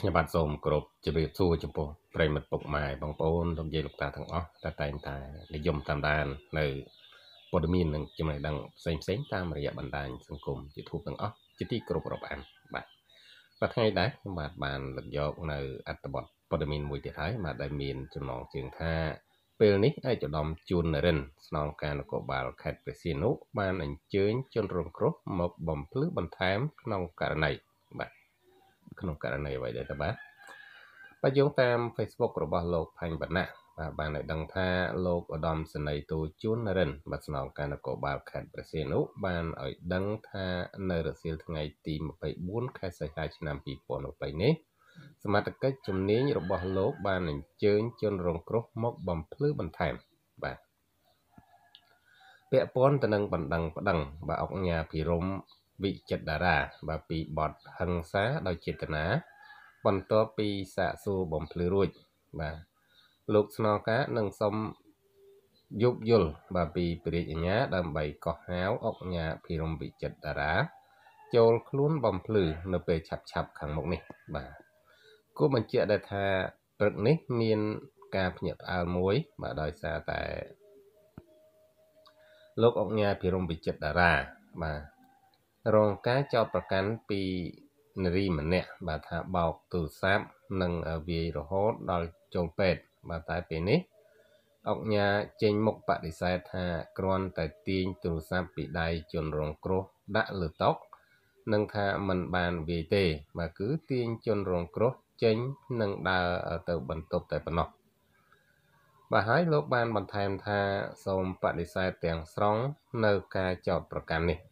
ខ្ញុំបាទសូមគោរពជម្រាបសួរចំពោះប្រិមិត្តពុកម៉ែបងប្អូនលោកយាយលោកតាទាំងអស់ដែលតែងតែនិយមតាមដាន នៅព័ត៌មាននិងចំណេះដឹងផ្សេងផ្សេងតាមរយៈបណ្ដាញសង្គម YouTube ទាំងអស់ជាទីគោរពរាប់អានបាទបាទថ្ងៃដែរខ្ញុំបាទបានលើកយកនៅ អត្ថបទព័ត៌មានមួយទៀតហើយបាទដែលមានចំណងជើងថា ពេលនេះឯកឧត្តមជួននរិនស្នងការនគរបាល ខេត្តព្រះសីហនុបានអញ្ជើញជនរងគ្រោះមកបំភ្លឺបន្ថែមក្នុងករណីបាទក្នុងករណីអ្វីដែរតើបាទបើយោងតាម Facebook របស់លោកផាញ់បណ្ណាបាទបានឲ្យដឹងថាលោកឧត្តមសេនីយ៍ទូជួនរិន បាទស្នងការនគរបាលខេត្តប្រសិទ្ធនុបានឲ្យដឹងថានៅរសៀលថ្ងៃទី24ខែសីហា ឆ្នាំ2020នេះសមត្ថកិច្ចជំនាញរបស់ លោក បានអញ្ជើញជនរងគ្រោះមកបំភ្លឺបន្ថែមបាទពាក់ព័ន្ធទៅនឹងបណ្ដឹងប្តឹង បាទអង្គការភិរមវិចិត្រតារា បាទពីបទហឹង្សាដោយចេតនាបន្ទាប់ពីសាកសួរបំភ្លឺរួចបាទលោកស្នងការនឹងសុំយុបយល់បាទពីព្រះអញ្ញា ដើម្បីកោះហៅអុកញ៉ាភិរមវិចិត្រតារា ចូលខ្លួនបំភ្លឺនៅពេល ឆាប់ឆាប់ខាងមុខនេះ បាទគួរបញ្ជាក់ដែរថាព្រឹកនេះមានការភ្ញាក់ផ្អើលមួយ បាទដោយសារតែ លោកអុកញ៉ាភិរមវិចិត្រតារាបាទរងការចោទប្រកាន់ពីនារីម្នាក់បាទថាបោកទូរស័ព្ទនិងវាយរហូតដល់ចុងពេទ្យបាទតែពេលនេះអង្គញាចេញមុខបដិសេធថាគ្រាន់តែទាញទូរស័ព្ទពីដៃជនរងគ្រោះដាក់លើតុនឹងថាมันបានវាយទេបាទគឺទាញជនរងគ្រោះចេញនិងដើរទៅបន្ទប់តែប៉ុណ្ណោះបាទហើយលោកបានបន្ថែមថាសូមបដិសេធទាំងស្រុង នៅការចោទប្រកាន់នេះ។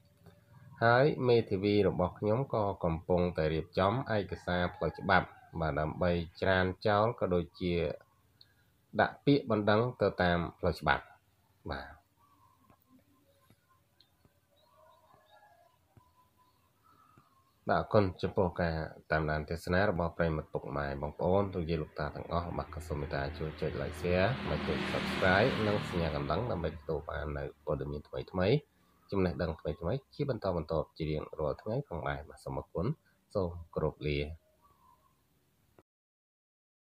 ហើយមេធាវីរបស់ខ្ញុំក៏កំពុងតែរៀបចំឯកសារផ្លូវច្បាប់បាទដើម្បីច្រានចោលក៏ដូចជាដាក់ពាក្យបណ្ដឹង ទៅតាមផ្លូវច្បាប់បាទបាទអរគុណចំពោះការតាមដានទេសនារបស់ប្រិមត្តពុកម៉ែបងប្អូនទូជាលោកតាទាំងអស់បាទក៏សូមមេត្តាជួយចុច like share មកជួយ subscribe និងសញ្ញាកណ្ដឹងដើម្បីទទួលបាននៅព័ត៌មានថ្មីៗចំណេះដឹងថ្មីៗជាបន្តបន្ទាប់ជារៀងរាល់ថ្ងៃផងដែរបាទសូមអរគុណសូមគោរពលា